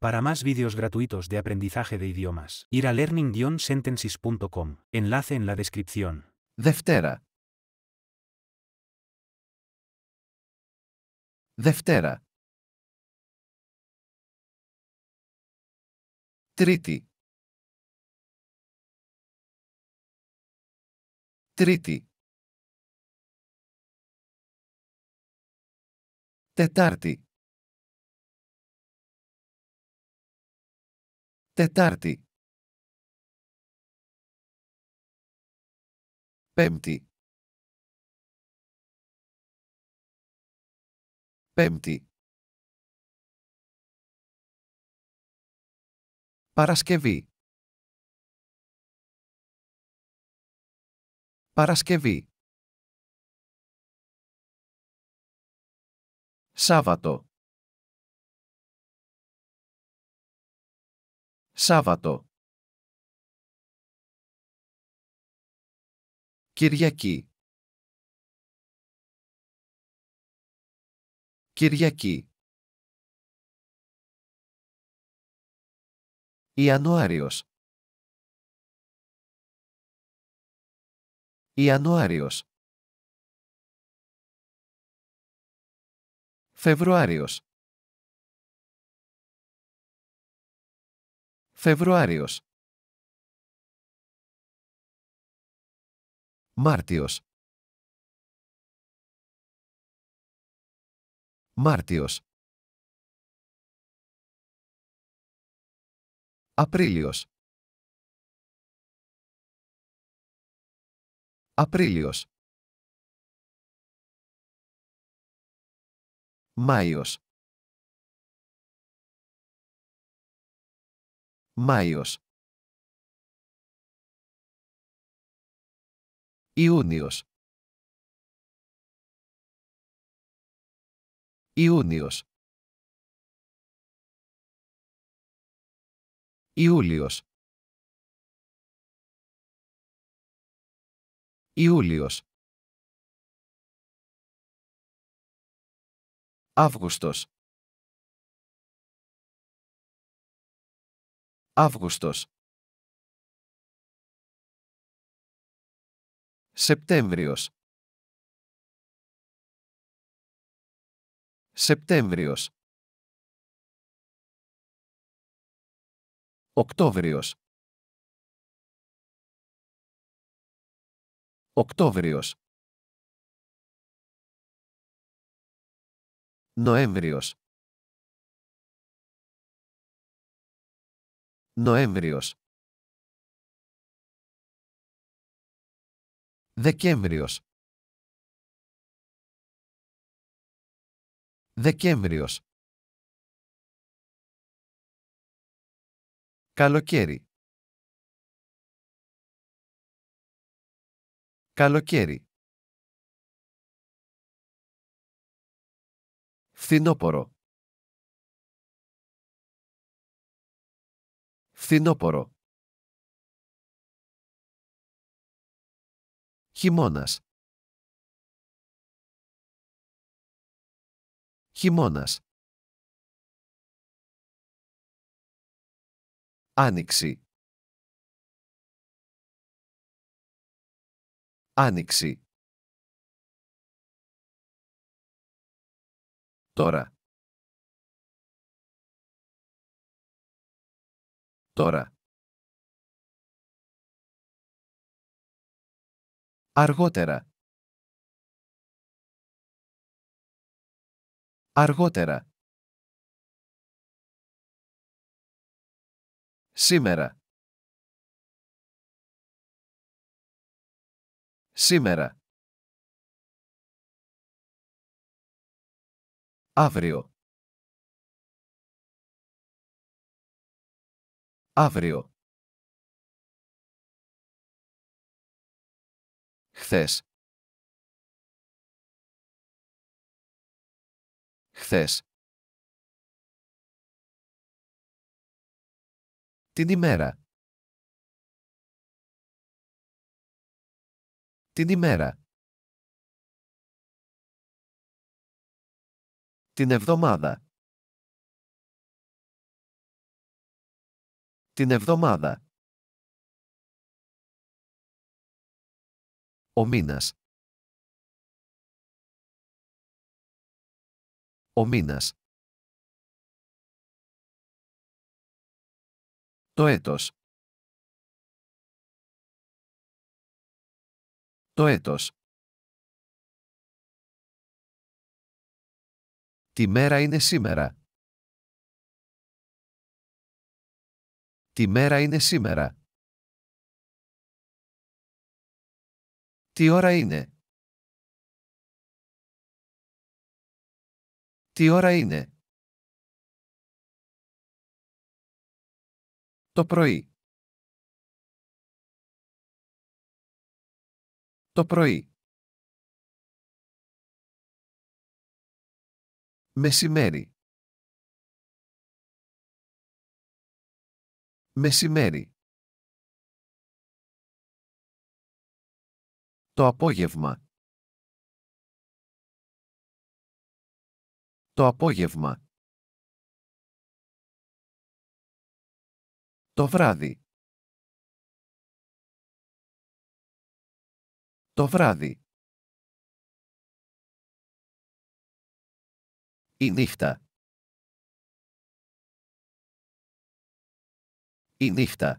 Para más vídeos gratuitos de aprendizaje de idiomas, ir a learning-sentences.com, enlace en la descripción. Deftera. Deftera. Triti. Triti. Τετάρτη. Πέμπτη. Πέμπτη. Παρασκευή. Παρασκευή. Σάββατο. Σάββατο. Κυριακή. Κυριακή. Ιανουάριος. Ιανουάριος. Φεβρουάριος. Φεβρουάριος Μάρτιος Μάρτιος Απρίλιος Απρίλιος Μάιος Μάιος Ιούνιος Ιούνιος Ιούλιος Ιούλιος Αύγουστος Αύγουστος Σεπτέμβριος Σεπτέμβριος Οκτώβριος Οκτώβριος Νοέμβριος Νοέμβριος Δεκέμβριος Δεκέμβριος Καλοκαίρι Καλοκαίρι Φθινόπωρο. Φθινόπορο. Χειμώνας. Χειμώνας. Άνοιξη. Άνοιξη. Τώρα. τώρα. Αργότερα. Αργότερα. Σήμερα. Σήμερα. Αύριο. αύριο. Χθες. Χθες. Την ημέρα. Την ημέρα. Την εβδομάδα. την εβδομάδα. Ο μήνας. Ο μήνας. Το έτος. Το έτος. ΤΗ μέρα είναι σήμερα. Τι μέρα είναι σήμερα. Τι ώρα είναι. Τι ώρα είναι. Το πρωί. Το πρωί. Μεσημέρι. μεσημέρι. Το απόγευμα. Το απόγευμα. Το βράδυ. Το βράδυ. Η νύχτα. e Lichter.